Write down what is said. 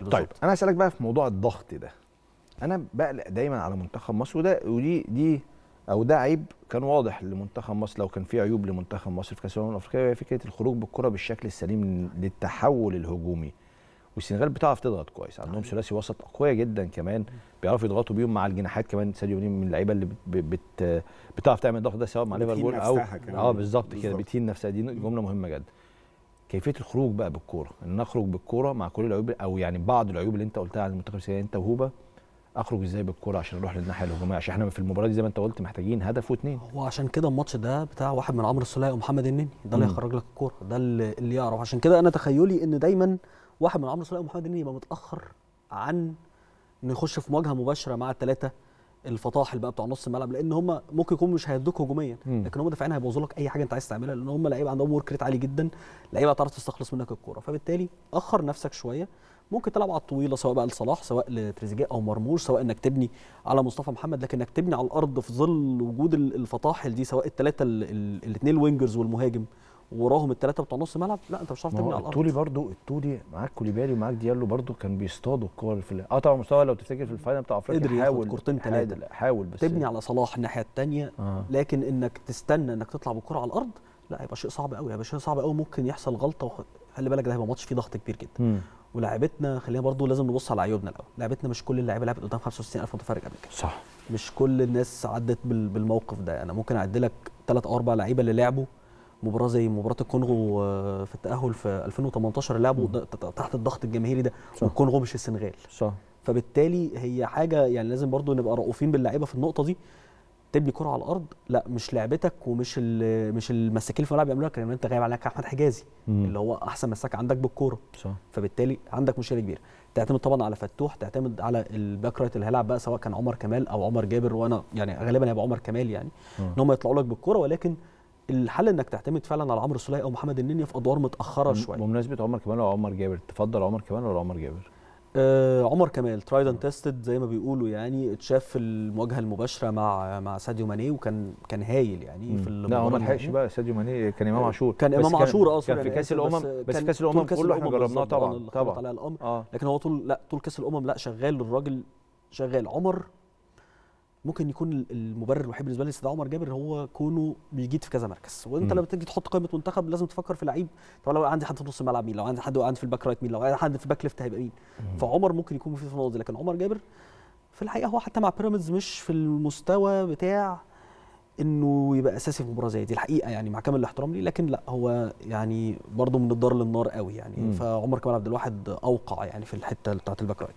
بالزبط. طيب انا هسالك بقى في موضوع الضغط ده انا بقلق دايما على منتخب مصر وده ودي دي او ده عيب كان واضح لمنتخب مصر لو كان في عيوب لمنتخب مصر في كاس الامم الافريقيه وهي فكره الخروج بالكره بالشكل السليم للتحول الهجومي والسنغال بتعرف تضغط كويس عندهم ثلاثي وسط اقوياء جدا كمان بيعرفوا يضغطوا بيهم مع الجناحات كمان ساديو ماني من اللعيبه اللي بت بتعرف تعمل الضغط ده سواء مع ليفربول او اه بالظبط كده بتهين نفسها دي جمله مهمه جدا كيفيه الخروج بقى بالكوره ان اخرج بالكوره مع كل العيوب او يعني بعض العيوب اللي انت قلتها عن المنتخب السعودي انت وهوبه اخرج ازاي بالكوره عشان اروح للناحيه الهجوميه عشان احنا في المباراه دي زي ما انت قلت محتاجين هدف واثنين هو عشان كده الماتش ده بتاع واحد من عمرو السلاي ومحمد النني ده اللي هيخرج لك الكوره ده اللي يعرف عشان كده انا تخيلي ان دايما واحد من عمرو السلاي ومحمد النني يبقى متاخر عن انه يخش في مواجهه مباشره مع الثلاثه الفطاحل بقى بتوع نص الملعب لان هم ممكن يكونوا مش هيدوك هجوميا لكن هم دافعين هيبوظوا لك اي حاجه انت عايز تعملها لان هم لعيبه عندهم ورك ريت عالي جدا لعيبه هتعرف تستخلص منك الكوره فبالتالي اخر نفسك شويه ممكن تلعب على الطويله سواء بقى لصلاح سواء لتريزيجيه او مرموش سواء انك تبني على مصطفى محمد لكن انك تبني على الارض في ظل وجود الفطاحل دي سواء الثلاثه الاثنين الوينجرز والمهاجم وراهم الثلاثه بتوع نص ملعب لا انت مش هتعرف تبني على الارض التولي برضو التولي معاك كوليبالي ومعاك ديالو برضو كان بيصطادوا الكور في اه طبعا مستوى لو تفتكر في الفاينل بتاع افريقيا قدر حاول كورتين ثلاثه حاول بس تبني على صلاح الناحيه الثانيه آه. لكن انك تستنى انك تطلع بالكره على الارض لا هيبقى شيء صعب قوي هيبقى شيء صعب قوي ممكن يحصل غلطه وخ... خلي بالك ده هيبقى ماتش فيه ضغط كبير جدا ولاعبتنا ولاعيبتنا خلينا برضو لازم نبص على عيوبنا الاول لعيبتنا مش كل اللعيبه لعبت قدام 65000 متفرج قبل كده صح مش كل الناس عدت بالموقف ده انا ممكن اعد لك ثلاث او اربع لعيبه اللي لعبوا مباراه زي مباراه الكونغو آه، في التاهل في 2018 لعبوا تحت الضغط الجماهيري ده صح. والكونغو مش السنغال صح فبالتالي هي حاجه يعني لازم برضو نبقى رؤوفين باللعيبه في النقطه دي تبني كره على الارض لا مش لعبتك ومش مش المساكين في الملعب بيعملوها كان انت غايب عليك احمد حجازي مم. اللي هو احسن مساك عندك بالكوره صح فبالتالي عندك مشكله كبيره تعتمد طبعا على فتوح تعتمد على الباك رايت اللي هيلعب بقى سواء كان عمر كمال او عمر جابر وانا يعني غالبا هيبقى عمر كمال يعني آه. ان هم يطلعوا لك بالكوره ولكن الحل انك تعتمد فعلا على عمرو سلاي او محمد النني في ادوار متاخره شويه بمناسبه عمر كمال او عمر جابر تفضل عمر كمال ولا عمر جابر آه عمر كمال ترايد اند تيستد زي ما بيقولوا يعني اتشاف في المواجهه المباشره مع مع ساديو ماني وكان كان هايل يعني في لا هو ما لحقش بقى ساديو ماني كان امام آه، عاشور كان امام عاشور اصلا كان في يعني كاس الامم بس, كاس الامم كله احنا جربناه طبعا يعني طبعا طبعًا. الامر آه. لكن هو طول لا طول كاس الامم لا شغال الراجل شغال عمر ممكن يكون المبرر الوحيد بالنسبه لي استدعاء عمر جابر هو كونه بيجيد في كذا مركز وانت لما تيجي تحط قائمه منتخب لازم تفكر في لعيب طب لو عندي حد في نص الملعب مين لو عندي حد عندي في الباك رايت مين لو عندي حد في الباك ليفت هيبقى مين فعمر ممكن يكون مفيد في النقطه لكن عمر جابر في الحقيقه هو حتى مع بيراميدز مش في المستوى بتاع انه يبقى اساسي في مباراه زي دي الحقيقه يعني مع كامل الاحترام ليه لكن لا هو يعني برضه من الدار للنار قوي يعني مم. فعمر كمال عبد الواحد اوقع يعني في الحته بتاعت الباك رايت